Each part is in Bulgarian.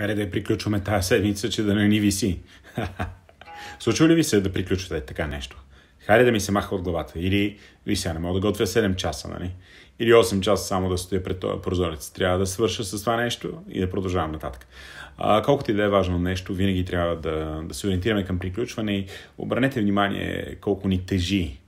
Хайде да я приключваме тази седмица, че да не ни виси. Случва ли ви се да приключвате така нещо? Хайде да ми се маха от главата. Или ви сега не мога да готвя 7 часа, нали? Или 8 часа само да стоя пред този прозорец. Трябва да свърша с това нещо и да продължавам нататък. А, колкото и да е важно нещо, винаги трябва да, да се ориентираме към приключване и обърнете внимание колко ни тежи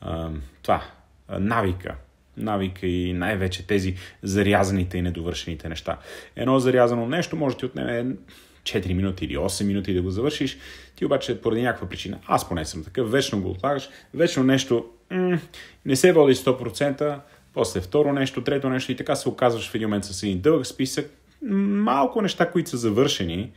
а, това, навика, навика и най-вече тези зарязаните и недовършените неща. Едно зарязано нещо може да ти отнеме 4 минути или 8 минути да го завършиш, ти обаче поради някаква причина, аз поне съм такъв, вечно го отлагаш, вечно нещо м- не се води 100%, после второ нещо, трето нещо и така се оказваш в един момент с един дълъг списък, малко неща, които са завършени,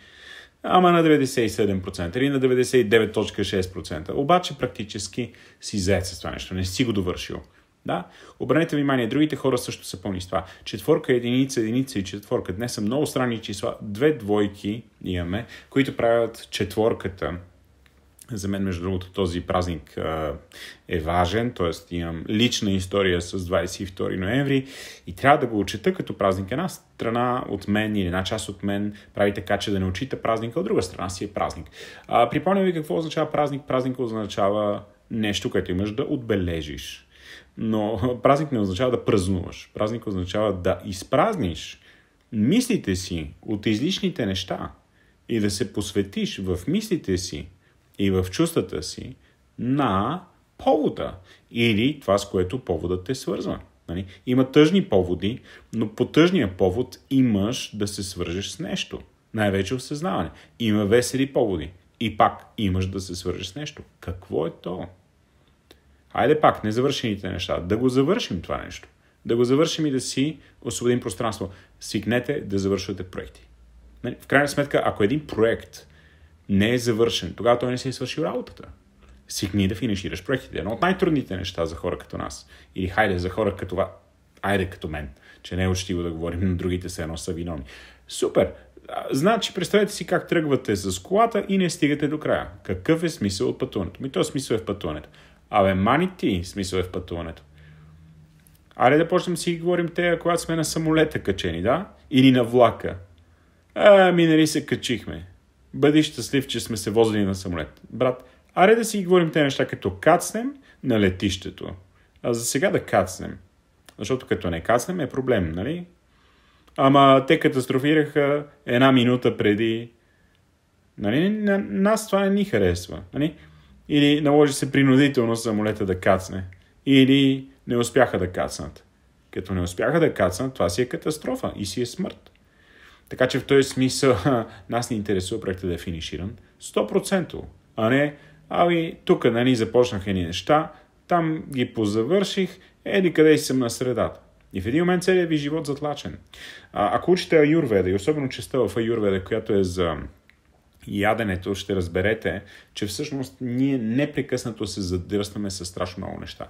ама на 97% или на 99.6%. Обаче практически си заед с това нещо, не си го довършил. Да? Обърнете внимание, другите хора също са пълни с това. Четворка, единица, единица и четворка. Днес са много странни числа. Две двойки имаме, които правят четворката. За мен, между другото, този празник е важен, т.е. имам лична история с 22 ноември и трябва да го отчета като празник. Една страна от мен или една част от мен прави така, че да не отчита празника, от друга страна си е празник. Припомням ви какво означава празник. Празник означава нещо, което имаш да отбележиш но празник не означава да празнуваш. Празник означава да изпразниш мислите си от излишните неща и да се посветиш в мислите си и в чувствата си на повода или това, с което поводът те свързва. Нали? Има тъжни поводи, но по тъжния повод имаш да се свържеш с нещо. Най-вече осъзнаване. Има весели поводи. И пак имаш да се свържеш с нещо. Какво е то? Хайде пак, незавършените неща. Да го завършим това нещо. Да го завършим и да си освободим пространство. Свикнете да завършвате проекти. Нали, в крайна сметка, ако един проект не е завършен, тогава той не си е свършил работата. Свикни да финишираш проектите. Едно от най-трудните неща за хора като нас. Или хайде, за хора като вас. Айде като мен, че не е учтиво да говорим на другите, се едно са виновни. Супер! Значи, представете си как тръгвате с колата и не стигате до края. Какъв е смисъл от пътуването? Ми то смисъл е в пътуването. Абе, мани ти, смисъл е в пътуването. Аре да почнем си говорим те, когато сме на самолета качени, да? Или на влака. ми нали се качихме. Бъди щастлив, че сме се возили на самолет. Брат, аре да си говорим те неща, като кацнем на летището. А за сега да кацнем. Защото като не кацнем е проблем, нали? Ама те катастрофираха една минута преди. Нали? На нас това не ни харесва. Нали? или наложи се принудително самолета да кацне, или не успяха да кацнат. Като не успяха да кацнат, това си е катастрофа и си е смърт. Така че в този смисъл нас ни интересува проектът да е финиширан 100%, а не ами тук нали, ни започнах едни неща, там ги позавърших, еди къде си съм на средата. И в един момент целият ви живот затлачен. А, ако учите Аюрведа и особено честа в Аюрведа, която е за яденето ще разберете, че всъщност ние непрекъснато се задръстваме с страшно много неща.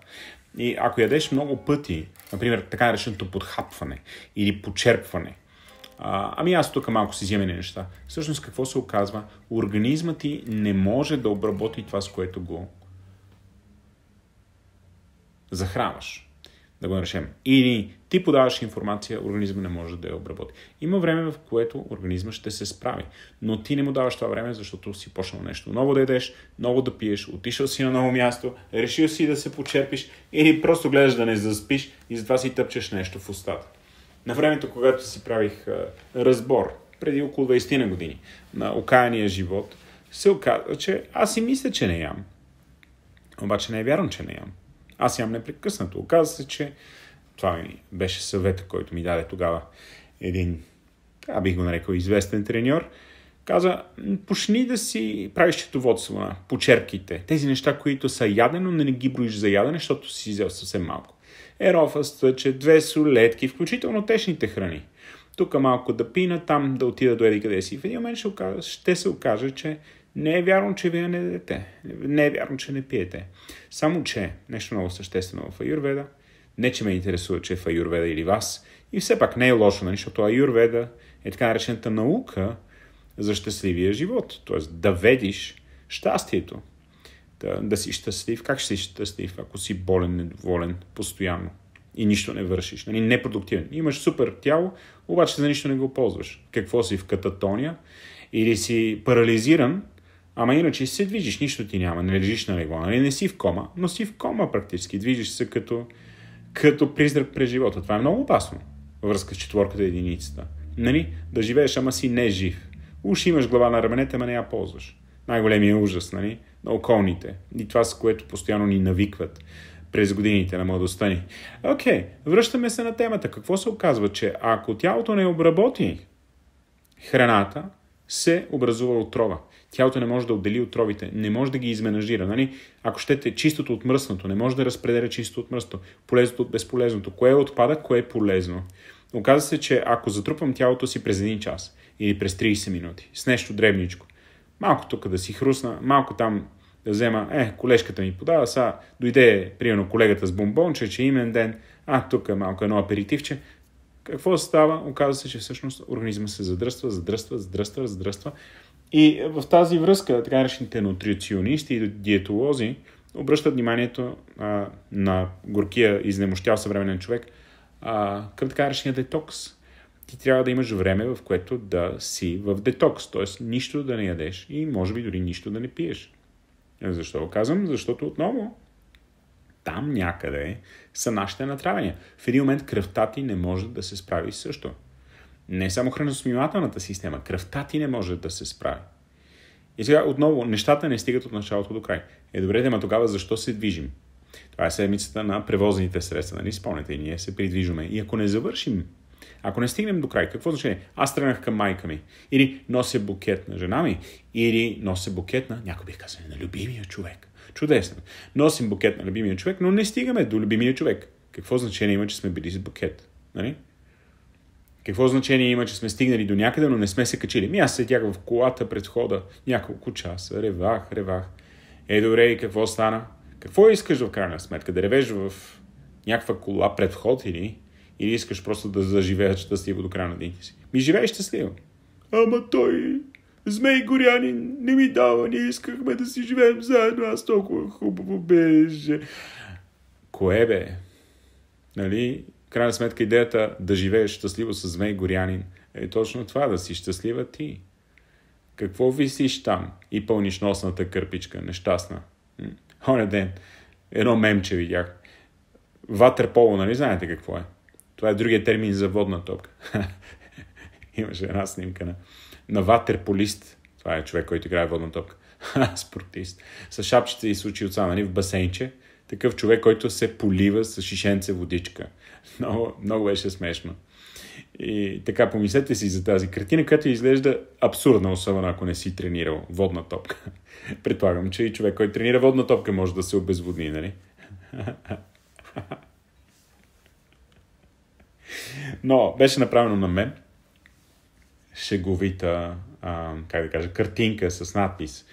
И ако ядеш много пъти, например така нареченото подхапване или почерпване, а, ами аз тук малко си вземе неща. Всъщност какво се оказва? Организмът ти не може да обработи това, с което го захранваш. Да го наречем. Или ти подаваш информация, организма не може да я обработи. Има време, в което организма ще се справи, но ти не му даваш това време, защото си почнал нещо ново да едеш, ново да пиеш, отишъл си на ново място, решил си да се почерпиш или просто гледаш да не заспиш и затова си тъпчеш нещо в устата. На времето, когато си правих а, разбор, преди около 20 на години, на окаяния живот, се оказва, че аз си мисля, че не ям. Обаче не е вярно, че не ям. Аз ям непрекъснато. Оказва се, че това ми беше съвета, който ми даде тогава един, а бих го нарекал, известен треньор. Каза, почни да си правиш четоводство на почерките. Тези неща, които са ядено, не ги броиш за ядене, защото си взел съвсем малко. Ерофа, че две солетки, включително течните храни. Тук малко да пина, там да отида до еди къде си. В един момент ще, окажа, ще се окаже, че не е вярно, че вие не дадете. Не е вярно, че не пиете. Само, че нещо много съществено в Аюрведа – не, че ме интересува, че е в Аюрведа или вас. И все пак не е лошо, нали? защото Аюрведа е така наречената наука за щастливия живот. т.е. да ведиш щастието. Да, да си щастлив. Как ще си щастлив, ако си болен, недоволен, постоянно? и нищо не вършиш. Нали, непродуктивен. Имаш супер тяло, обаче за нищо не го ползваш. Какво си в кататония? Или си парализиран, ама иначе се движиш, нищо ти няма, не лежиш на легло. Нали, не си в кома, но си в кома практически. Движиш се като като призрак през живота. Това е много опасно във връзка с четворката и единицата. Нали? Да живееш, ама си не жив. Уж имаш глава на раменете, ама не я ползваш. Най-големия ужас, нали? На околните. И това, с което постоянно ни навикват през годините на младостта ни. Окей, okay, връщаме се на темата. Какво се оказва, че ако тялото не обработи храната, се образува отрова. Тялото не може да отдели отровите, не може да ги изменажира. Нали? Ако щете чистото от мръсното, не може да разпределя чистото от мръсното, полезното от безполезното. Кое е отпада, кое е полезно. Оказва се, че ако затрупвам тялото си през един час или през 30 минути с нещо дребничко, малко тук да си хрусна, малко там да взема, е, колежката ми подава, сега дойде, примерно, колегата с бомбонче, че е имен ден, а, тук е малко едно аперитивче, какво става? Оказва се, че всъщност организма се задръства, задръства, задръства, задръства. И е, в тази връзка, така наречените нутриционисти и диетолози обръщат вниманието а, на горкия, изнемощял съвременен човек а, към така наречения детокс. Ти трябва да имаш време, в което да си в детокс, т.е. нищо да не ядеш и може би дори нищо да не пиеш. Защо го казвам? Защото отново там някъде са нашите натравения. В един момент кръвта ти не може да се справи също. Не само храносмимателната система, кръвта ти не може да се справи. И сега отново, нещата не стигат от началото до край. Е добре, ма тогава защо се движим? Това е седмицата на превозните средства, нали спомняте, и ние се придвижваме. И ако не завършим, ако не стигнем до край, какво значение? Аз тръгнах към майка ми, или нося букет на жена ми, или нося букет на, някой бих казал, на любимия човек. Чудесен. Носим букет на любимия човек, но не стигаме до любимия човек. Какво значение има, че сме били с букет? Нали? Какво значение има, че сме стигнали до някъде, но не сме се качили? Ми аз седях в колата пред хода няколко часа, ревах, ревах. Е, добре, и какво стана? Какво искаш в крайна сметка? Да ревеш в някаква кола пред вход или, или искаш просто да заживееш щастливо до края на дните си? Ми живееш щастливо. Ама той Змей Горянин не ми дава, ние искахме да си живеем заедно, аз толкова хубаво беше. Кое бе? Нали? Крайна сметка идеята да живееш щастливо с Змей Горянин е точно това, да си щастлива ти. Какво висиш там и пълниш носната кърпичка, нещастна? Оня ден едно мемче видях. Ватерполо, нали знаете какво е? Това е другия термин за водна топка. Имаше една снимка на на ватерполист. Това е човек, който играе водна топка. Спортист. С шапчета и с от отца, нали, в басейнче. Такъв човек, който се полива с шишенце водичка. Много, много беше смешно. И така, помислете си за тази картина, която изглежда абсурдна, особено ако не си тренирал водна топка. Предполагам, че и човек, който тренира водна топка, може да се обезводни, нали? Но беше направено на мен шеговита, а, как да кажа, картинка с надпис.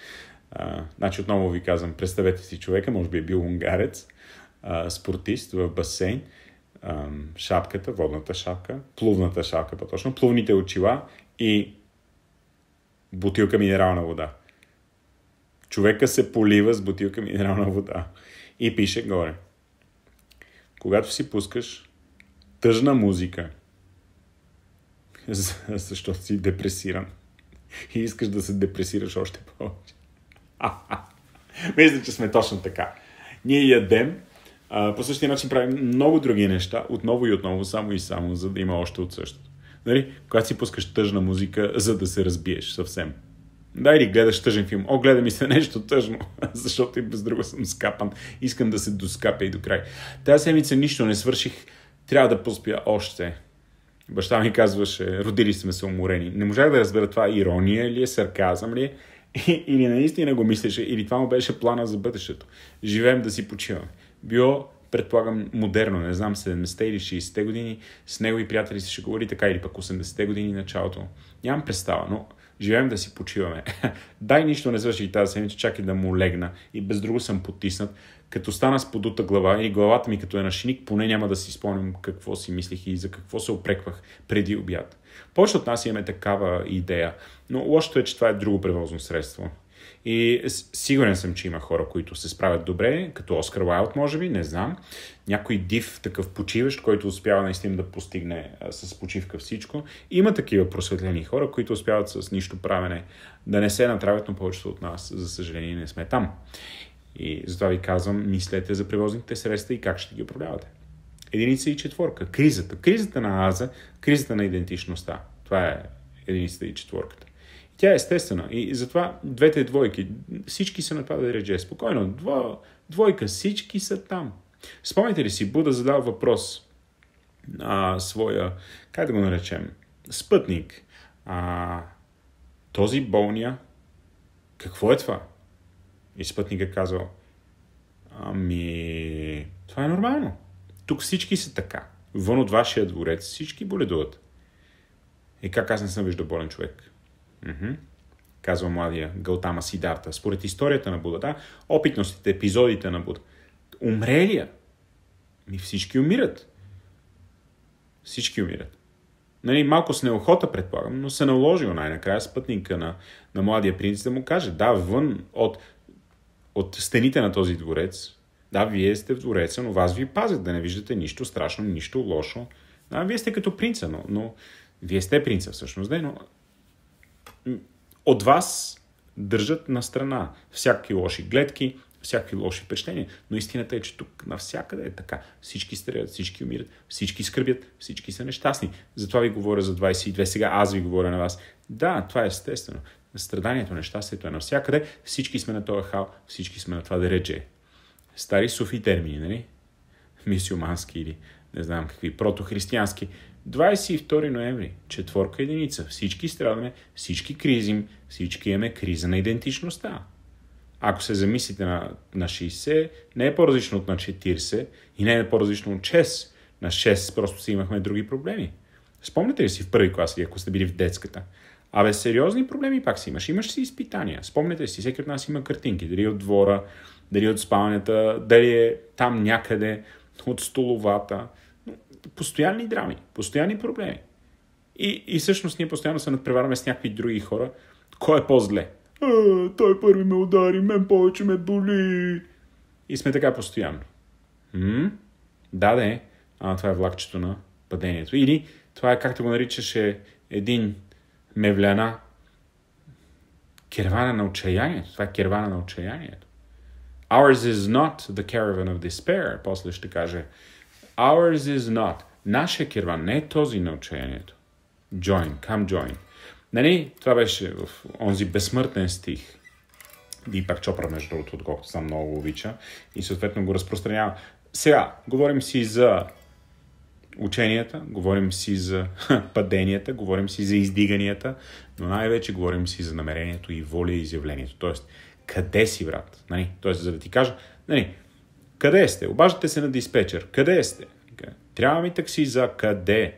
А, значи отново ви казвам, представете си човека, може би е бил унгарец, а, спортист в басейн, а, шапката, водната шапка, плувната шапка по-точно, плувните очила и бутилка минерална вода. Човека се полива с бутилка минерална вода и пише горе. Когато си пускаш тъжна музика, защото си депресиран. И искаш да се депресираш още повече. Мисля, че сме точно така. Ние ядем, а, по същия начин правим много други неща, отново и отново, само и само, за да има още от същото. Нали? Когато си пускаш тъжна музика, за да се разбиеш съвсем. Да, или гледаш тъжен филм. О, гледа ми се нещо тъжно, защото и без друго съм скапан. Искам да се доскапя и до край. Тази седмица нищо не свърших. Трябва да поспя още. Баща ми казваше, родили сме се уморени. Не можах да разбера това ирония ли е, сарказъм ли е, или наистина го мислеше, или това му беше плана за бъдещето. Живеем да си почиваме. Било, предполагам, модерно, не знам, 70-те или 60-те години, с негови приятели се ще говори така, или пък 80-те години началото. Нямам представа, но живеем да си почиваме. Дай нищо не свърши и тази седмица, чакай да му легна и без друго съм потиснат. Като стана с подута глава и главата ми като е на шиник, поне няма да си спомням какво си мислих и за какво се опреквах преди обяд. Повече от нас имаме такава идея, но лошото е, че това е друго превозно средство. И сигурен съм, че има хора, които се справят добре, като Оскар Уайлд, може би, не знам. Някой див, такъв почиващ, който успява наистина да постигне а, с почивка всичко. Има такива просветлени хора, които успяват с нищо правене да не се натравят, но повечето от нас, за съжаление, не сме там. И затова ви казвам, мислете за превозните средства и как ще ги управлявате. Единица и четворка. Кризата. Кризата на аза, кризата на идентичността. Това е единицата и четворката. Тя е естествена. И затова двете двойки, всички са нападали реже, Спокойно, дво, двойка, всички са там. Спомните ли си, Буда задал въпрос на своя, как да го наречем, спътник. А, този болния, какво е това? И спътникът казал, ами, това е нормално. Тук всички са така. Вън от вашия дворец всички боледуват. И как аз не съм виждал болен човек? Mm-hmm. Казва младия Галтама Сидарта. Според историята на Будата, опитностите, епизодите на Буд. Умрелия? Ми всички умират. Всички умират. Нали, малко с неохота, предполагам, но се наложил най-накрая пътника на, на младия принц да му каже, да, вън от, от стените на този дворец, да, вие сте в двореца, но вас ви пазят да не виждате нищо страшно, нищо лошо. Да, вие сте като принца, но, но вие сте принца всъщност, да, но от вас държат на страна всякакви лоши гледки, всякакви лоши впечатления. Но истината е, че тук навсякъде е така. Всички стрелят, всички умират, всички скърбят, всички са нещастни. Затова ви говоря за 22. Сега аз ви говоря на вас. Да, това е естествено. Страданието, нещастието е навсякъде. Всички сме на този хал, всички сме на това да рече. Стари суфи термини, нали? Мисиомански или не знам какви, протохристиянски. 22 ноември, четворка единица. Всички страдаме, всички кризим, всички имаме криза на идентичността. Ако се замислите на, на 60, не е по-различно от на 40 и не е по-различно от 6. На 6 просто си имахме други проблеми. Спомняте ли си в първи клас, ако сте били в детската? Абе, сериозни проблеми пак си имаш. Имаш си изпитания. Спомняте си, всеки от нас има картинки. Дали от двора, дали от спалнята, дали е там някъде, от столовата постоянни драми, постоянни проблеми. И, и всъщност ние постоянно се надпреварваме с някакви други хора. Кой е по-зле? А, той първи ме удари, мен повече ме боли. И сме така постоянно. М? Да, да е. А, това е влакчето на падението. Или това е, както го наричаше един мевляна, кервана на отчаянието. Това е кервана на отчаянието. Ours is not the caravan of despair, после ще каже Ours is not. Наше Кирван, не е този на учението. Join, come join. Нали, това беше в онзи безсмъртен стих. Дипак Чопра, между другото, отколкото съм много го обича и съответно го разпространява. Сега, говорим си за ученията, говорим си за паденията, говорим си за издиганията, но най-вече говорим си за намерението и воля и изявлението. Тоест, къде си, брат? Нали? Тоест, за да ти кажа, нали, къде сте? Обаждате се на диспетчер. Къде сте? Трябва ми такси за къде?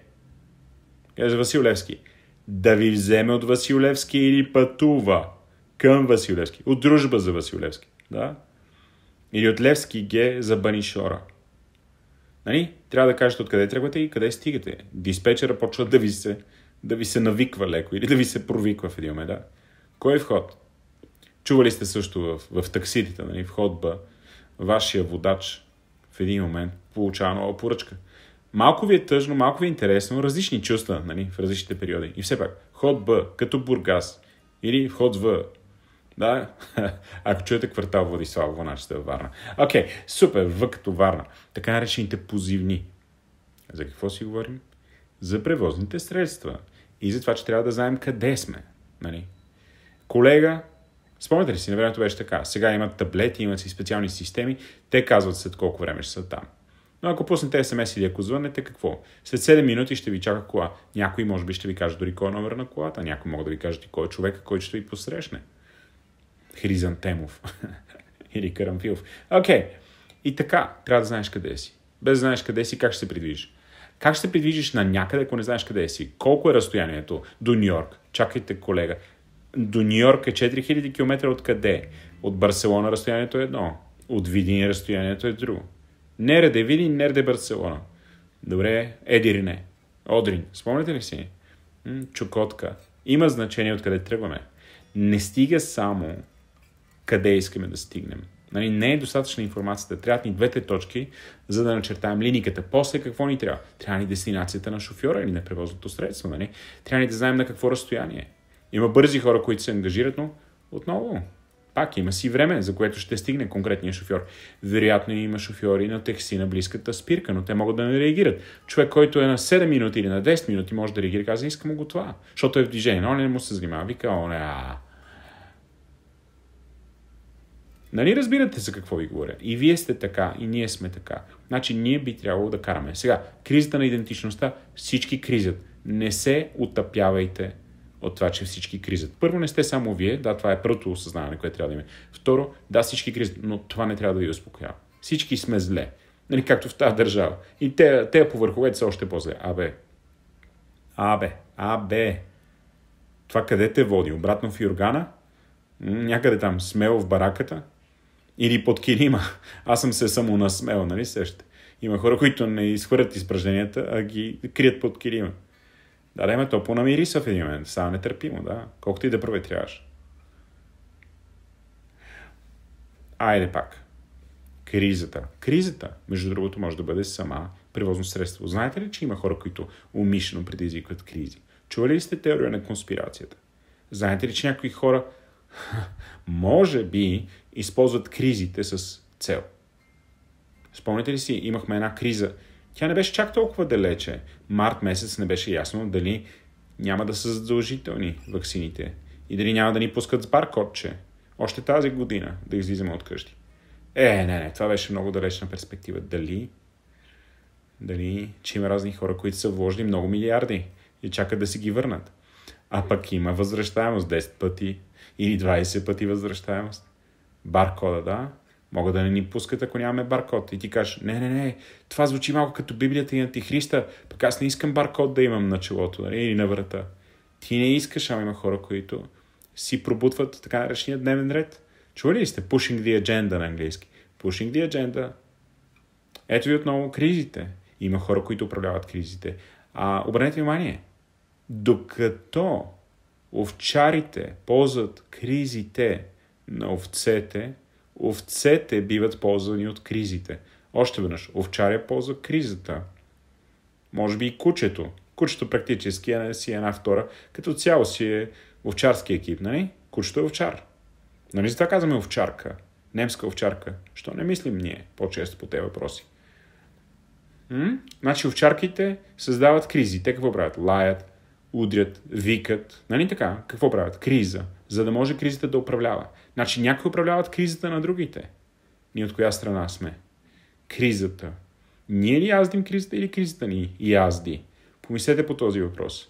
Каже Левски. Да ви вземе от Левски или пътува към Левски. От дружба за Левски. Да? Или от Левски Г за Банишора. Нали? Трябва да кажете откъде тръгвате и къде стигате. Диспетчера почва да ви се, да ви се навиква леко или да ви се провиква в един момент. Да? Кой е вход? Чували сте също в, в такситите, нали? входба вашия водач в един момент получава нова поръчка. Малко ви е тъжно, малко ви е интересно, различни чувства нали, в различните периоди. И все пак, ход Б, като Бургас, или ход В, да, ако чуете квартал Владислава Воначета във е Варна. Окей, okay, супер, В като Варна. Така наречените позивни. За какво си говорим? За превозните средства. И за това, че трябва да знаем къде сме. Нали? Колега, Спомняте ли си, на времето беше така. Сега имат таблети, имат си специални системи. Те казват след колко време ще са там. Но ако пуснете смс или ако звънете, какво? След 7 минути ще ви чака кола. Някой може би ще ви каже дори кой е номер на колата, някой мога да ви каже кой е човек, който ще ви посрещне. Хризантемов. или Карамфилов. Окей. Okay. И така, трябва да знаеш къде си. Без да знаеш къде си, как ще се придвижиш? Как ще се придвижиш на някъде, ако не знаеш къде си? Колко е разстоянието до Нью Йорк? Чакайте, колега до Нью Йорк е 4000 км от къде? От Барселона разстоянието е едно. От Видин разстоянието е друго. Нереде е Видин, нереде е Барселона. Добре, Едирине. Одрин. Спомняте ли си? Чукотка. Има значение откъде тръгваме. Не стига само къде искаме да стигнем. Нали, не е достатъчна информацията. Трябват ни двете точки, за да начертаем линиката. После какво ни трябва? Трябва ни дестинацията на шофьора или на превозното средство. Нали? Трябва ни да знаем на какво разстояние. Има бързи хора, които се ангажират, но отново пак има си време, за което ще стигне конкретния шофьор. Вероятно има шофьори на такси на близката спирка, но те могат да не реагират. Човек, който е на 7 минути или на 10 минути, може да реагира и казва, искам го това, защото е в движение. Но не му се занимава, вика, о, не, а... Нали разбирате за какво ви говоря? И вие сте така, и ние сме така. Значи ние би трябвало да караме. Сега, кризата на идентичността, всички кризят. Не се отъпявайте от това, че всички кризат. Първо, не сте само вие, да, това е първото осъзнаване, което трябва да има. Второ, да, всички кризат, но това не трябва да ви успокоява. Всички сме зле, нали, както в тази държава. И те, те повърховете са още по-зле. Абе, абе, абе, това къде те води? Обратно в Юргана? Някъде там, смело в бараката? Или под кирима, Аз съм се само насмел, нали сещате? Има хора, които не изхвърлят изпраженията, а ги крият под кирима. Да, да, ме то понамириса в един момент. Става нетърпимо, да. Колкото и да проветряваш. Айде пак. Кризата. Кризата, между другото, може да бъде сама превозно средство. Знаете ли, че има хора, които умишлено предизвикват кризи? Чували ли сте теория на конспирацията? Знаете ли, че някои хора може би използват кризите с цел? Спомните ли си, имахме една криза тя не беше чак толкова далече. Март месец не беше ясно дали няма да са задължителни ваксините и дали няма да ни пускат с баркодче. Още тази година да излизаме от къщи. Е, не, не, това беше много далечна перспектива. Дали, дали, че има разни хора, които са вложили много милиарди и чакат да си ги върнат. А пък има възвръщаемост 10 пъти или 20 пъти възвръщаемост. Баркода, да, могат да не ни пускат, ако нямаме баркод. И ти кажеш, не, не, не, това звучи малко като Библията и Антихриста, пък аз не искам баркод да имам на челото нали? или на врата. Ти не искаш, ама има хора, които си пробутват така наречения дневен ред. Чували ли сте? Pushing the agenda на английски. Pushing the agenda. Ето ви отново кризите. Има хора, които управляват кризите. А, обърнете внимание. Докато овчарите ползват кризите на овцете, Овцете биват ползвани от кризите. Още веднъж, овчаря ползва кризата. Може би и кучето. Кучето практически е си е една втора. Като цяло си е овчарски екип, нали? Кучето е овчар. Нали това казваме овчарка? Немска овчарка. Що не мислим ние по-често по тези въпроси? М? Значи овчарките създават кризи. Те какво правят? Лаят, удрят, викат, нали така? Какво правят? Криза. За да може кризата да управлява. Значи някои управляват кризата на другите. Ние от коя страна сме? Кризата. Ние ли яздим кризата или кризата ни язди? Помислете по този въпрос.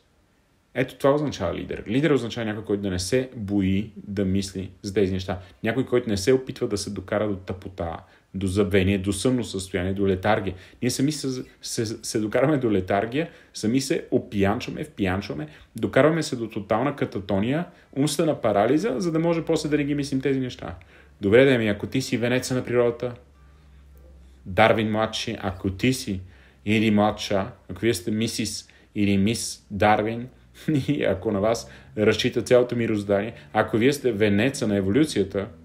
Ето това означава лидер. Лидер означава някой, който да не се бои да мисли за тези неща. Някой, който не се опитва да се докара до тъпота, до забвение, до съмно състояние, до летаргия. Ние сами се, се, се докараме до летаргия, сами се опиянчваме, впиянчваме, докарваме се до тотална кататония, умствена парализа, за да може после да не ги мислим тези неща. Добре, да ми, ако ти си венеца на природата, Дарвин младши, ако ти си или младша, ако вие сте мисис или мис Дарвин, и ако на вас разчита цялото мироздание, ако вие сте венеца на еволюцията –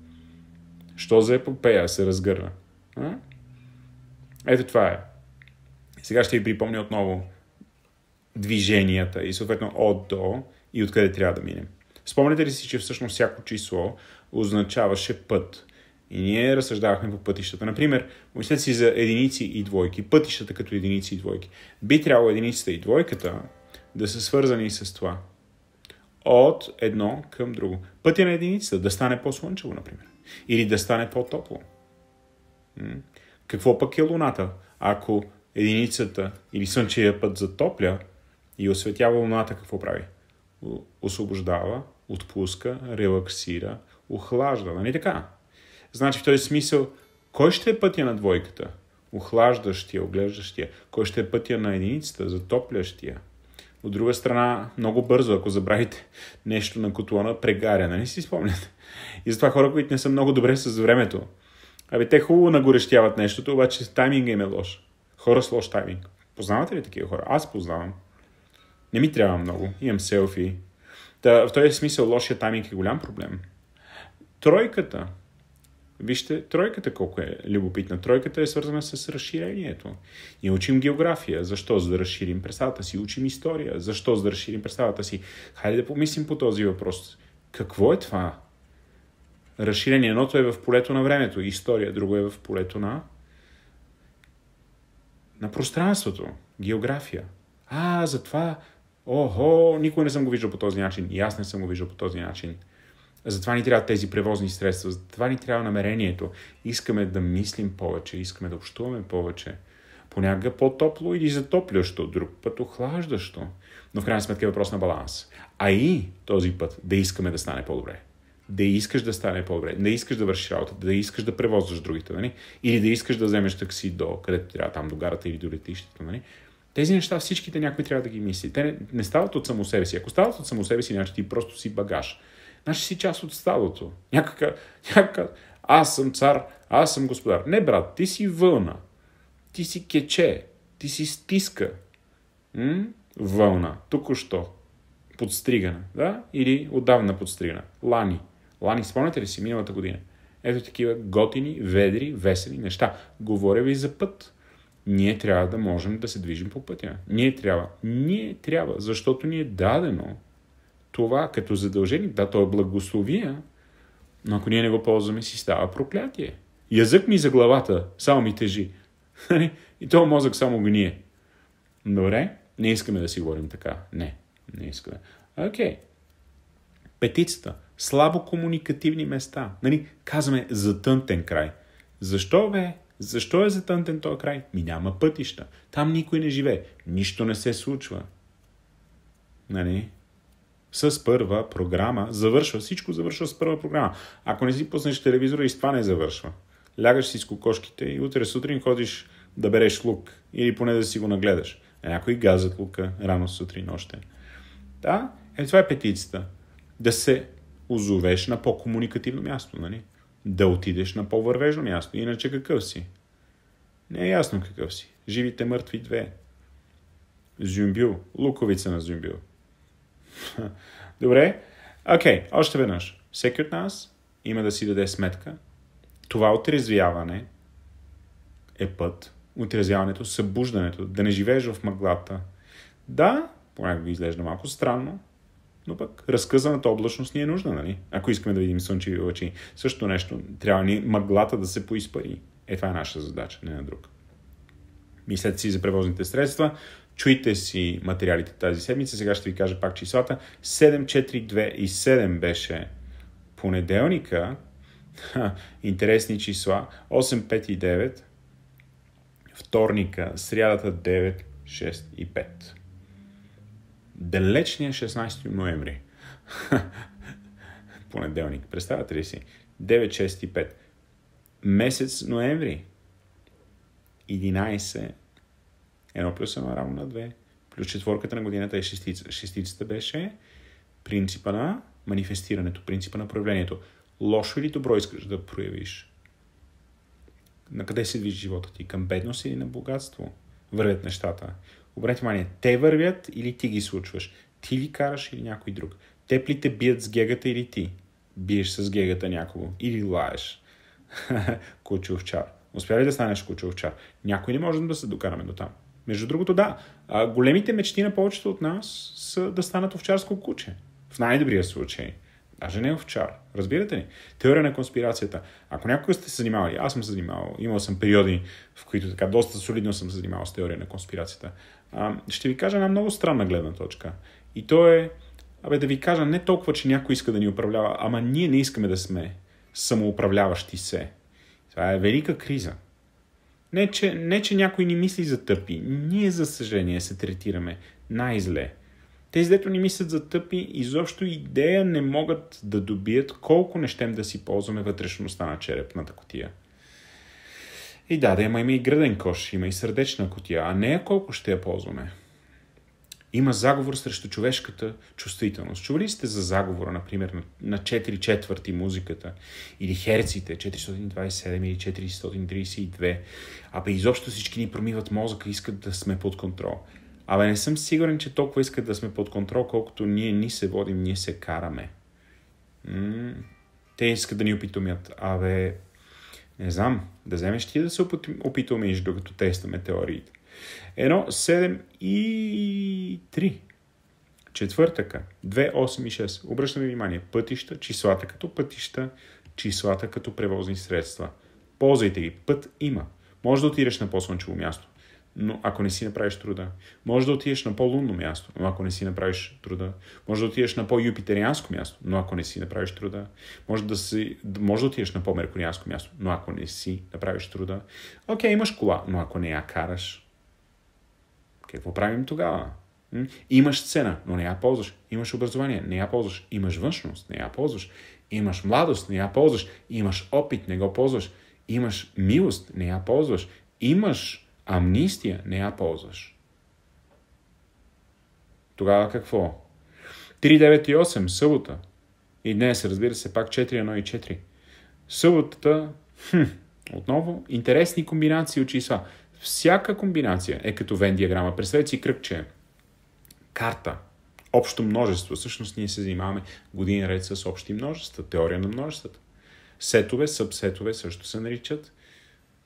Що за епопея се разгърна? А? Ето това е. Сега ще ви припомня отново движенията и съответно от до и откъде трябва да минем. Спомняте ли си, че всъщност всяко число означаваше път? И ние разсъждавахме по пътищата. Например, мислете си за единици и двойки, пътищата като единици и двойки. Би трябвало единицата и двойката да са свързани с това. От едно към друго. Пътя на единицата да стане по-слънчево, например. Или да стане по-топло. Какво пък е Луната? Ако единицата или Слънчевия път затопля и осветява Луната, какво прави? Освобождава, отпуска, релаксира, охлажда. Нали така? Значи в този смисъл, кой ще е пътя на двойката? Охлаждащия, оглеждащия. Кой ще е пътя на единицата? Затоплящия. От друга страна, много бързо, ако забравите нещо на котлона, прегаря, нали си спомняте? И затова хора, които не са много добре с времето. Абе, те хубаво нагорещяват нещото, обаче тайминга им е лош. Хора с лош тайминг. Познавате ли такива хора? Аз познавам. Не ми трябва много. Имам селфи. Та, в този смисъл лошия тайминг е голям проблем. Тройката, Вижте тройката колко е любопитна. Тройката е свързана с разширението. Ние учим география. Защо? За да разширим представата си. Учим история. Защо? За да разширим представата си. Хайде да помислим по този въпрос. Какво е това? Разширение. Едното е в полето на времето. История. Друго е в полето на на пространството. География. А, затова Охо, никой не съм го виждал по този начин. И аз не съм го виждал по този начин. Затова ни трябва тези превозни средства, затова ни трябва намерението. Искаме да мислим повече, искаме да общуваме повече. Понякога по-топло или затоплящо, друг път охлаждащо. Но в крайна сметка е въпрос на баланс. А и този път да искаме да стане по-добре. Да искаш да стане по-добре, да искаш да вършиш работа, да искаш да превозваш другите, нали? или да искаш да вземеш такси до където трябва, там до гарата или до летището. Нали? Тези неща всичките някой трябва да ги мисли. Те не, не стават от само себе си. Ако стават от само себе си, значи ти просто си багаж. Значи си част от стадото. Някакъв, някакъв, аз съм цар, аз съм господар. Не, брат, ти си вълна. Ти си кече. Ти си стиска. М? Вълна. Току-що. Подстригана. Да? Или отдавна подстригана. Лани. Лани, спомняте ли си миналата година? Ето такива готини, ведри, весели неща. Говоря ви за път. Ние трябва да можем да се движим по пътя. Ние трябва. Ние трябва, защото ни е дадено това като задължение. Да, то е благословия, но ако ние не го ползваме, си става проклятие. Язък ми за главата, само ми тежи. Нали? И то мозък само гние. Добре, не искаме да си говорим така. Не, не искаме. Окей. Okay. Петицата. Слабо комуникативни места. Нали, казваме затънтен край. Защо бе? Защо е затънтен този край? Ми няма пътища. Там никой не живее. Нищо не се случва. Нали? с първа програма завършва. Всичко завършва с първа програма. Ако не си пуснеш телевизора и с това не завършва. Лягаш си с кокошките и утре сутрин ходиш да береш лук или поне да си го нагледаш. Някой газят лука рано сутрин още. Да, е, това е петицата. Да се озовеш на по-комуникативно място, нали? Да отидеш на по-вървежно място. Иначе какъв си? Не е ясно какъв си. Живите мъртви две. Зюмбил. Луковица на зюмбю. Добре. Окей, okay, още веднъж. Всеки от нас има да си даде сметка. Това отрезвяване е път. Отрезвяването, събуждането, да не живееш в мъглата. Да, понякога изглежда малко странно, но пък разказаната облачност ни е нужна, нали? Ако искаме да видим слънчеви лъчи, също нещо, трябва ни мъглата да се поиспари. Е, това е наша задача, не на друг. Мислете си за превозните средства, Чуйте си материалите тази седмица. Сега ще ви кажа пак числата. и 7 беше понеделника. Ха, интересни числа. 8, и 9. Вторника, срядата 9, 6 и 5. Далечния 16 ноември. Понеделник. Представяте ли си? 9, 6 и 5. Месец ноември. 11, Едно плюс 1 е равно на две. Плюс четворката на годината е шестица. Шестицата беше принципа на манифестирането, принципа на проявлението. Лошо или добро искаш да проявиш? На къде се движи живота ти? Към бедност или на богатство? Вървят нещата. Обрете внимание, те вървят или ти ги случваш? Ти ли караш или някой друг? Теплите бият с гегата или ти? Биеш с гегата някого. Или лаеш. овчар. Успя ли да станеш овчар? Някой не може да се докараме до там. Между другото, да, големите мечти на повечето от нас са да станат овчарско куче. В най-добрия случай. Даже не овчар. Разбирате ли? Теория на конспирацията. Ако някога сте се занимавали, аз съм се занимавал, имал съм периоди, в които така доста солидно съм се занимавал с теория на конспирацията, ще ви кажа една много странна гледна точка. И то е, абе да ви кажа, не толкова, че някой иска да ни управлява, ама ние не искаме да сме самоуправляващи се. Това е велика криза. Не че, не, че някой ни мисли за тъпи. Ние, за съжаление, се третираме най-зле. Тези, дето ни мислят за тъпи, изобщо идея не могат да добият колко не щем да си ползваме вътрешността на черепната котия. И да, да има, има и гръден кош, има и сърдечна котия, а нея колко ще я ползваме. Има заговор срещу човешката чувствителност. Чували сте за заговора, например, на, 4 четвърти музиката или херците 427 или 432? Абе, изобщо всички ни промиват мозъка, и искат да сме под контрол. Абе, не съм сигурен, че толкова искат да сме под контрол, колкото ние ни се водим, ние се караме. М- те искат да ни опитомят. Абе, не знам, да вземеш ти да се опитваме, докато тестваме теориите. Едно, 7 и 3. Четвъртъка, 2, 8 и 6. Обръщаме внимание, пътища, числата като пътища, числата като превозни средства. Ползвайте ги, път има. Може да отидеш на по-слънчево място но ако не си направиш труда. Може да отидеш на по-лунно място, но ако не си направиш труда. Може да отидеш на по-юпитерианско място, но ако не си направиш труда. Може да, си, може да отидеш на по-меркурианско място, но ако не си направиш труда. Окей, имаш кола, но ако не я караш, какво правим тогава? Имаш цена, но не я ползваш. Имаш образование, не я ползваш. Имаш външност, не я ползваш. Имаш младост, не я ползваш. Имаш опит, не го ползваш. Имаш милост, не я ползваш. Имаш амнистия не я ползваш. Тогава какво? 3.9.8, събота. И днес, разбира се, пак 4.1 и 4. Съботата, хм, отново, интересни комбинации от числа. Всяка комбинация е като Вен диаграма. Представете си кръгче. Карта. Общо множество. Всъщност ние се занимаваме години ред с общи множества. Теория на множествата. Сетове, събсетове също се наричат.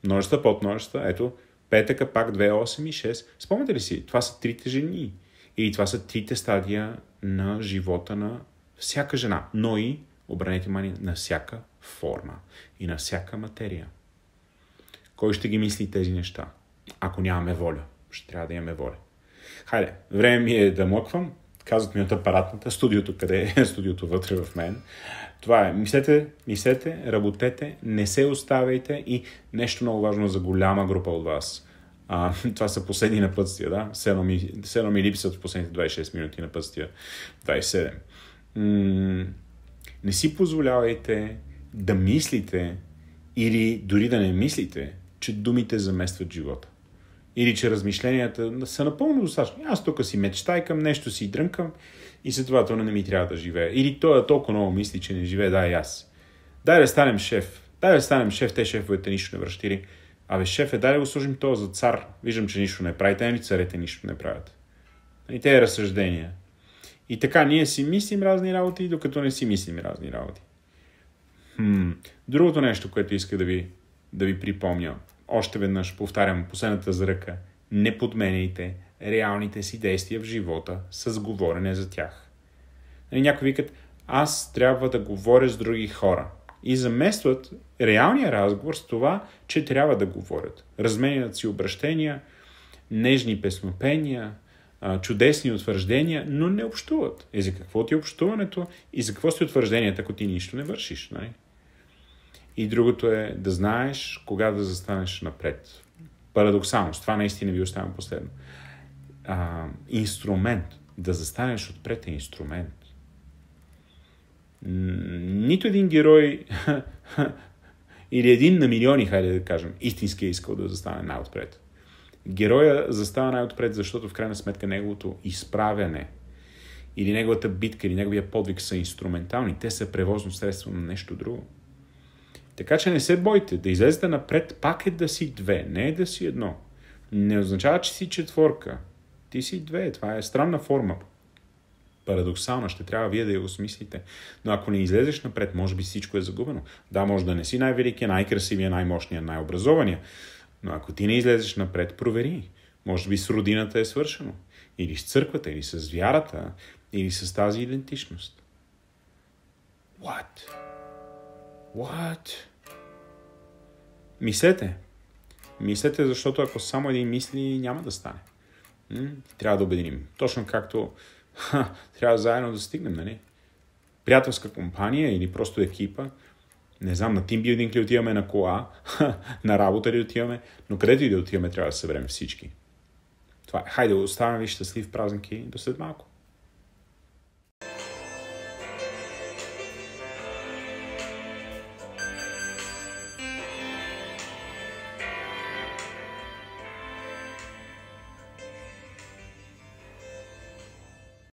Множества, подмножества. Ето, Петъка пак 2, 8 и 6. Спомняте ли си? Това са трите жени. И това са трите стадия на живота на всяка жена. Но и, обранете внимание, на всяка форма и на всяка материя. Кой ще ги мисли тези неща? Ако нямаме воля. Ще трябва да имаме воля. Хайде, време ми е да мъквам. Казват ми от апаратната, студиото къде е, студиото вътре в мен. Това е. Мислете, мислете, работете, не се оставяйте и нещо много важно за голяма група от вас. А, това са последни напътствия, да? Седно ми, ми липсват в последните 26 минути на пътствия. 27. М- не си позволявайте да мислите или дори да не мислите, че думите заместват живота или че размишленията са напълно достатъчни. Аз тук си мечтай към нещо си дрънкам и следователно не ми трябва да живея. Или той е толкова много мисли, че не живее, да и аз. Дай да станем шеф. Дай да станем шеф, те шефовете нищо не връщили. Абе, шеф е, дай да го служим то за цар. Виждам, че нищо не прави. Те ли нали царете нищо не правят? И нали, те е разсъждения. И така, ние си мислим разни работи, докато не си мислим разни работи. Хм. Другото нещо, което иска да ви, да ви припомня – още веднъж повтарям последната зръка. Не подменяйте реалните си действия в живота с говорене за тях. Нали, някои викат, аз трябва да говоря с други хора. И заместват реалния разговор с това, че трябва да говорят. Разменят си обращения, нежни песнопения, чудесни утвърждения, но не общуват. И за какво ти е общуването и за какво си утвържденията, ако ти нищо не вършиш? Нали? И другото е да знаеш кога да застанеш напред. Парадоксално, това наистина ви оставям последно. А, инструмент. Да застанеш отпред е инструмент. Нито един герой или един на милиони, хайде да кажем, истински е искал да застане най-отпред. Героя застава най-отпред, защото в крайна сметка неговото изправяне или неговата битка или неговия подвиг са инструментални. Те са превозно средство на нещо друго. Така че не се бойте. Да излезете напред пак е да си две, не е да си едно. Не означава, че си четворка. Ти си две. Това е странна форма. Парадоксална. Ще трябва вие да я осмислите. Но ако не излезеш напред, може би всичко е загубено. Да, може да не си най-великия, най-красивия, най-мощния, най-образования. Но ако ти не излезеш напред, провери. Може би с родината е свършено. Или с църквата, или с вярата, или с тази идентичност. What? What? Мислете. Мислете, защото ако само един мисли, няма да стане. Трябва да обединим. Точно както ха, трябва заедно да стигнем, нали? Приятелска компания или просто екипа, не знам, на тимбилдинг ли отиваме, на кола, на работа ли отиваме, но където и да отиваме, трябва да съберем всички. Това е. Хайде, оставям ви щастлив празники до след малко.